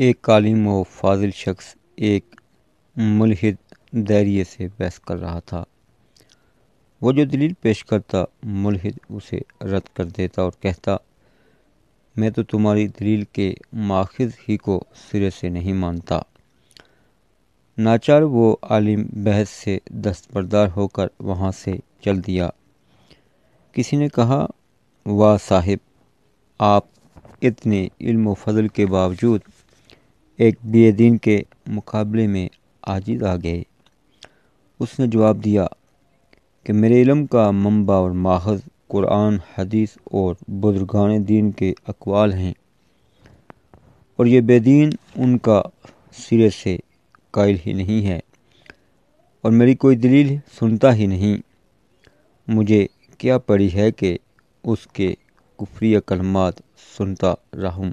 एक कालीम व फाजिल शख्स एक मुलहिद दैरिए से बहस कर रहा था वो जो दलील पेश करता मुलहिद उसे रद्द कर देता और कहता मैं तो तुम्हारी दलील के माखज़ ही को सिरे से नहीं मानता नाचार वो आलिम बहस से दस्तबरदार होकर वहाँ से चल दिया किसी ने कहा वाह साहिब आप इतने इल्म फजल के बावजूद एक बेदीन के मुकाबले में आजिद आ गए उसने जवाब दिया कि मेरे इलम का मम्बा और माहज कुरान हदीस और बुजुर्गान दीन के अकवाल हैं और ये बेदीन उनका सिरे से कायल ही नहीं है और मेरी कोई दलील सुनता ही नहीं मुझे क्या पड़ी है कि उसके कुफरी कलमात सुनता रहूं